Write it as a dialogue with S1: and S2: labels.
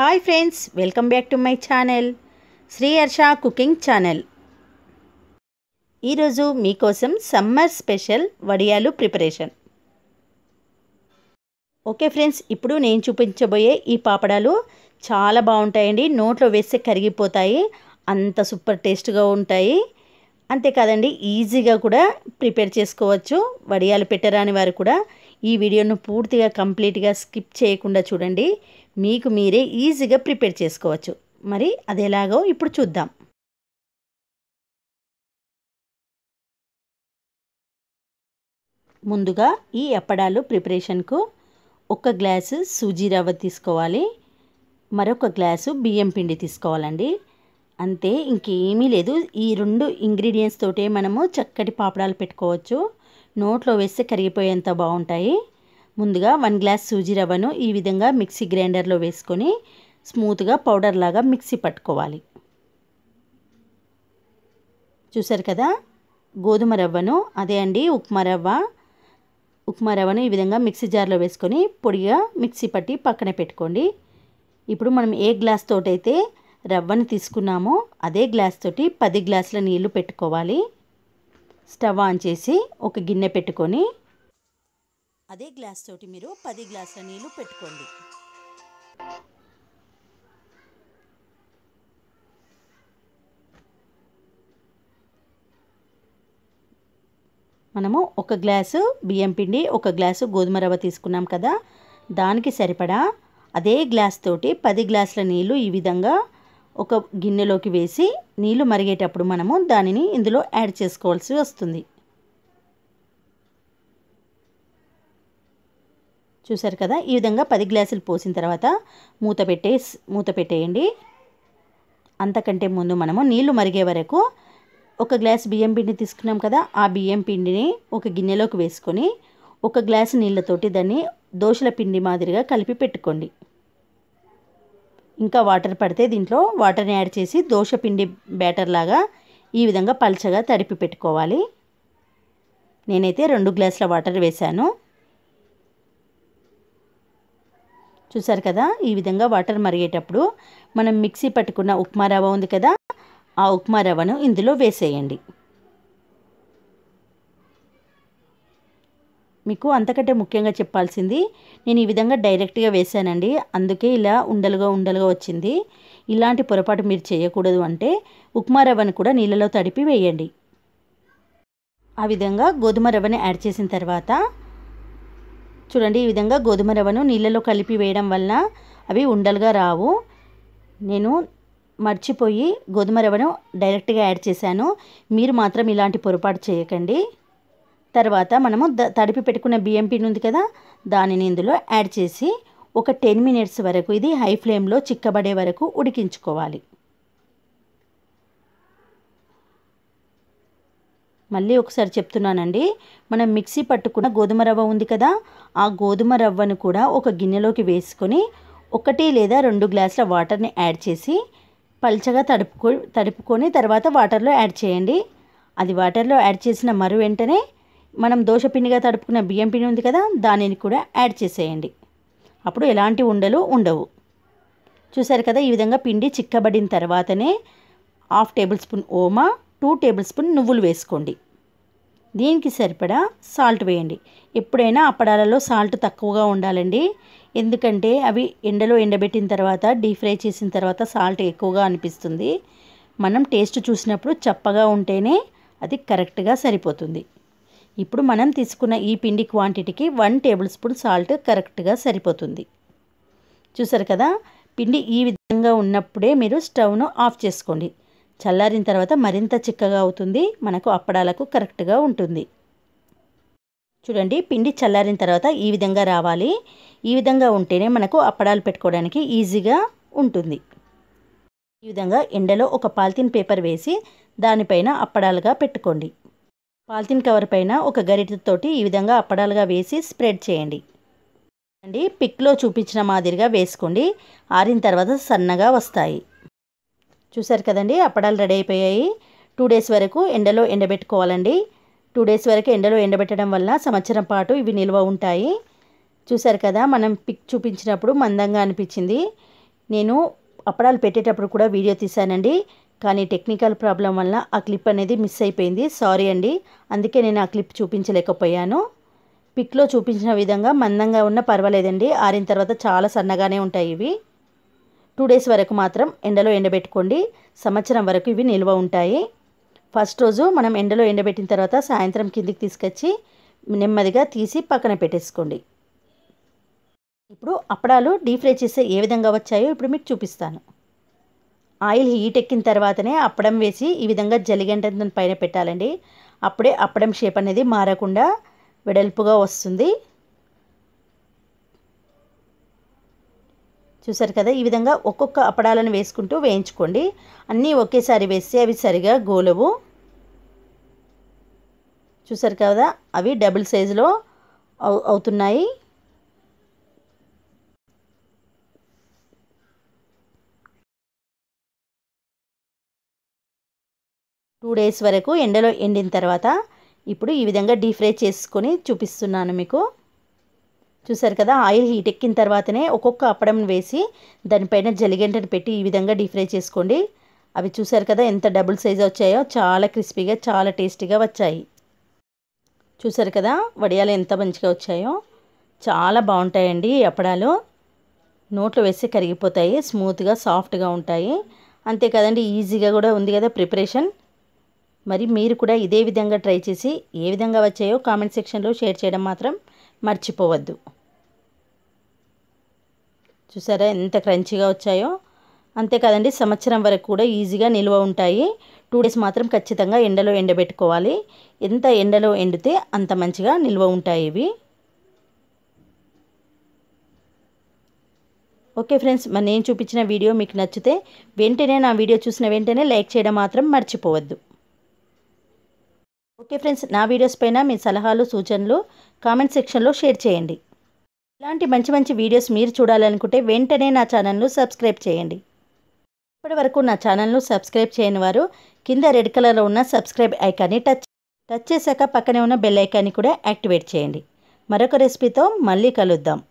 S1: hi friends welcome back to my channel Shri Harsha cooking channel ఈరోజు మీకోసం summer special వడియాలు preparation okay friends ఇప్పుడు నేను చూపించబోయే ఈ పాపడాలు చాలా బాగుంటాయండి నోట్లో వేస్తే కరిగిపోతాయి అంత సూపర్ టేస్ట్గా ఉంటాయి అంతేకాదండి ఈజీగా కూడా ప్రిపేర్ చేసుకోవచ్చు వడియాలు పెట్టరాని వారు కూడా ఈ వీడియోను పూర్తిగా కంప్లీట్గా స్కిప్ చేయకుండా చూడండి మీకు మీరే ఈజీగా ప్రిపేర్ చేసుకోవచ్చు మరి అది ఎలాగో ఇప్పుడు చూద్దాం ముందుగా ఈ అప్పడాలు ప్రిపరేషన్కు ఒక గ్లాసు సూజీ రవ్వ తీసుకోవాలి మరొక గ్లాసు బియ్యం పిండి తీసుకోవాలండి అంతే ఇంకేమీ లేదు ఈ రెండు ఇంగ్రీడియంట్స్ తోటే మనము చక్కటి పాపడాలు పెట్టుకోవచ్చు నోట్లో వేస్తే కరిగిపోయేంత బాగుంటాయి ముందుగా వన్ గ్లాస్ సూజీ రవ్వను ఈ విధంగా మిక్సీ గ్రైండర్లో వేసుకొని స్మూత్గా పౌడర్ లాగా మిక్సీ పట్టుకోవాలి చూసారు కదా గోధుమ రవ్వను అదే అండి ఉప్మా రవ్వ ఉప్మా రవ్వను ఈ విధంగా మిక్సీ జార్లో వేసుకొని పొడిగా మిక్సీ పట్టి పక్కన పెట్టుకోండి ఇప్పుడు మనం ఏ గ్లాస్ తోటైతే రవ్వను తీసుకున్నామో అదే గ్లాస్ తోటి పది గ్లాసుల నీళ్లు పెట్టుకోవాలి స్టవ్ ఆన్ చేసి ఒక గిన్నె పెట్టుకొని అదే గ్లాస్ తోటి మీరు పది గ్లాసుల నీళ్ళు పెట్టుకోండి మనము ఒక గ్లాసు బియ్యం పిండి ఒక గ్లాసు గోధుమ రవ్వ తీసుకున్నాం కదా దానికి సరిపడా అదే గ్లాస్ తోటి పది గ్లాసుల నీళ్ళు ఈ విధంగా ఒక గిన్నెలోకి వేసి నీళ్ళు మరిగేటప్పుడు మనము దానిని ఇందులో యాడ్ చేసుకోవాల్సి వస్తుంది చూసారు కదా ఈ విధంగా పది గ్లాసులు పోసిన తర్వాత మూత పెట్టే మూత పెట్టేయండి అంతకంటే ముందు మనము నీళ్లు మరిగే వరకు ఒక గ్లాస్ బియ్యం పిండి తీసుకున్నాం కదా ఆ బియ్యం పిండిని ఒక గిన్నెలోకి వేసుకొని ఒక గ్లాసు నీళ్ళతోటి దాన్ని దోశల పిండి మాదిరిగా కలిపి పెట్టుకోండి ఇంకా వాటర్ పడితే దీంట్లో వాటర్ని యాడ్ చేసి దోశ పిండి బ్యాటర్ లాగా ఈ విధంగా పల్చగా తడిపి పెట్టుకోవాలి నేనైతే రెండు గ్లాసుల వాటర్ వేశాను చూసారు కదా ఈ విధంగా వాటర్ మరిగేటప్పుడు మనం మిక్సీ పట్టుకున్న ఉప్మా రవ్వ ఉంది కదా ఆ ఉప్మా రవ్వను ఇందులో వేసేయండి మీకు అంతకంటే ముఖ్యంగా చెప్పాల్సింది నేను ఈ విధంగా డైరెక్ట్గా వేశానండి అందుకే ఇలా ఉండలుగా ఉండలుగా వచ్చింది ఇలాంటి పొరపాటు మీరు చేయకూడదు అంటే ఉప్మా రవ్వను కూడా నీళ్ళలో తడిపి వేయండి ఆ విధంగా గోధుమ రవ్వని యాడ్ చేసిన తర్వాత చూడండి ఈ విధంగా గోధుమ రవ్వను నీళ్ళలో కలిపి వేయడం వలన అవి ఉండలుగా రావు నేను మర్చిపోయి గోధుమ రవ్వను డైరెక్ట్గా యాడ్ చేశాను మీరు మాత్రం ఇలాంటి పొరపాటు చేయకండి తర్వాత మనము తడిపి పెట్టుకున్న బియ్యం పిండి ఉంది కదా దానిని ఇందులో యాడ్ చేసి ఒక టెన్ మినిట్స్ వరకు ఇది హై ఫ్లేమ్లో చిక్కబడే వరకు ఉడికించుకోవాలి మళ్ళీ ఒకసారి చెప్తున్నానండి మనం మిక్సీ పట్టుకున్న గోధుమ రవ్వ ఉంది కదా ఆ గోధుమ రవ్వను కూడా ఒక గిన్నెలోకి వేసుకొని ఒకటి లేదా రెండు గ్లాసుల వాటర్ని యాడ్ చేసి పల్చగా తడుపుకో తడుపుకొని తర్వాత వాటర్లో యాడ్ చేయండి అది వాటర్లో యాడ్ చేసిన మరు వెంటనే మనం దోశ పిండిగా తడుపుకున్న బియ్యం పిండి ఉంది కదా దానిని కూడా యాడ్ చేసేయండి అప్పుడు ఎలాంటి ఉండలు ఉండవు చూసారు కదా ఈ విధంగా పిండి చిక్కబడిన తర్వాతనే హాఫ్ టేబుల్ స్పూన్ ఓమా టూ టేబుల్ స్పూన్ నువ్వులు వేసుకోండి దీనికి సరిపడా సాల్ట్ వేయండి ఎప్పుడైనా అప్పడాలలో సాల్ట్ తక్కువగా ఉండాలండి ఎందుకంటే అవి ఎండలో ఎండబెట్టిన తర్వాత డీప్ ఫ్రై చేసిన తర్వాత సాల్ట్ ఎక్కువగా అనిపిస్తుంది మనం టేస్ట్ చూసినప్పుడు చప్పగా ఉంటేనే అది కరెక్ట్గా సరిపోతుంది ఇప్పుడు మనం తీసుకున్న ఈ పిండి క్వాంటిటీకి వన్ టేబుల్ స్పూన్ సాల్ట్ కరెక్ట్గా సరిపోతుంది చూసారు కదా పిండి ఈ విధంగా ఉన్నప్పుడే మీరు స్టవ్ను ఆఫ్ చేసుకోండి చల్లారిన తర్వాత మరింత చిక్కగా అవుతుంది మనకు అప్పడాలకు కరెక్ట్గా ఉంటుంది చూడండి పిండి చల్లారిన తర్వాత ఈ విధంగా రావాలి ఈ విధంగా ఉంటేనే మనకు అప్పడాలు పెట్టుకోవడానికి ఈజీగా ఉంటుంది ఈ విధంగా ఎండలో ఒక పాలిథిన్ పేపర్ వేసి దానిపైన అప్పడాలుగా పెట్టుకోండి పాలిథిన్ కవర్ పైన ఒక గరిటతోటి ఈ విధంగా అప్పడాలుగా వేసి స్ప్రెడ్ చేయండి అండి పిక్లో చూపించిన మాదిరిగా వేసుకోండి ఆరిన తర్వాత సన్నగా వస్తాయి చూసారు కదండి అప్పడాలు రెడీ అయిపోయాయి టూ డేస్ వరకు ఎండలో ఎండబెట్టుకోవాలండి టూ డేస్ వరకు ఎండలో ఎండబెట్టడం వల్ల సంవత్సరం పాటు ఇవి నిల్వ ఉంటాయి చూసారు కదా మనం పిక్ చూపించినప్పుడు మందంగా అనిపించింది నేను అప్పడాలు పెట్టేటప్పుడు కూడా వీడియో తీశానండి కానీ టెక్నికల్ ప్రాబ్లం వల్ల ఆ క్లిప్ అనేది మిస్ అయిపోయింది సారీ అండి అందుకే నేను ఆ క్లిప్ చూపించలేకపోయాను పిక్లో చూపించిన విధంగా మందంగా ఉన్న పర్వాలేదండి ఆరిన తర్వాత చాలా సన్నగానే ఉంటాయి ఇవి టూ డేస్ వరకు మాత్రం ఎండలో ఎండబెట్టుకోండి సంవత్సరం వరకు ఇవి నిల్వ ఉంటాయి ఫస్ట్ రోజు మనం ఎండలో ఎండబెట్టిన తర్వాత సాయంత్రం కిందికి తీసుకొచ్చి నెమ్మదిగా తీసి పక్కన పెట్టేసుకోండి ఇప్పుడు అప్పడాలు డీఫ్రై చేస్తే ఏ విధంగా వచ్చాయో ఇప్పుడు మీకు చూపిస్తాను ఆయిల్ హీట్ ఎక్కిన తర్వాతనే అప్పడం వేసి ఈ విధంగా జలిగంట పైన పెట్టాలండి అప్పుడే అప్పడం షేప్ అనేది మారకుండా వెడల్పుగా వస్తుంది చూసారు కదా ఈ విధంగా ఒక్కొక్క అప్పడాలను వేసుకుంటూ వేయించుకోండి అన్నీ ఒకేసారి వేస్తే అవి సరిగా గోలవు చూసారు కదా అవి డబుల్ సైజులో అవుతున్నాయి టూ డేస్ వరకు ఎండలో ఎండిన తర్వాత ఇప్పుడు ఈ విధంగా డీప్ ఫ్రై చేసుకొని చూపిస్తున్నాను మీకు చూసారు కదా ఆయిల్ హీట్ ఎక్కిన తర్వాతనే ఒక్కొక్క అప్పడం వేసి దానిపైన జలిగంటను పెట్టి ఈ విధంగా డీప్ ఫ్రై చేసుకోండి అవి చూసారు కదా ఎంత డబుల్ సైజ్ వచ్చాయో చాలా క్రిస్పీగా చాలా టేస్టీగా వచ్చాయి చూసారు కదా వడియాలు ఎంత మంచిగా వచ్చాయో చాలా బాగుంటాయండి ఈ అప్పడాలు నోట్లో వేస్తే కరిగిపోతాయి స్మూత్గా సాఫ్ట్గా ఉంటాయి అంతే కదండి ఈజీగా కూడా ఉంది కదా ప్రిపరేషన్ మరి మీరు కూడా ఇదే విధంగా ట్రై చేసి ఏ విధంగా వచ్చాయో కామెంట్ సెక్షన్లో షేర్ చేయడం మాత్రం మర్చిపోవద్దు చూసారా ఎంత క్రంచిగా వచ్చాయో అంతే కదండి సంవత్సరం వరకు కూడా ఈజీగా నిల్వ ఉంటాయి టూ డేస్ మాత్రం ఖచ్చితంగా ఎండలో ఎండబెట్టుకోవాలి ఎంత ఎండలో ఎండితే అంత మంచిగా నిల్వ ఉంటాయి ఇవి ఓకే ఫ్రెండ్స్ మరి నేను చూపించిన వీడియో మీకు నచ్చితే వెంటనే నా వీడియో చూసిన వెంటనే లైక్ చేయడం మాత్రం మర్చిపోవద్దు ఓకే ఫ్రెండ్స్ నా వీడియోస్ పైన మీ సలహాలు సూచనలు కామెంట్ సెక్షన్లో షేర్ చేయండి ఇలాంటి మంచి మంచి వీడియోస్ మీరు చూడాలనుకుంటే వెంటనే నా ఛానల్ను సబ్స్క్రైబ్ చేయండి ఇప్పటివరకు నా ఛానల్ను సబ్స్క్రైబ్ చేయని వారు కింద రెడ్ కలర్లో ఉన్న సబ్స్క్రైబ్ ఐకాన్ని టచ్ టచ్ చేశాక పక్కనే ఉన్న బెల్ ఐకాన్ని కూడా యాక్టివేట్ చేయండి మరొక రెసిపీతో మళ్ళీ కలుద్దాం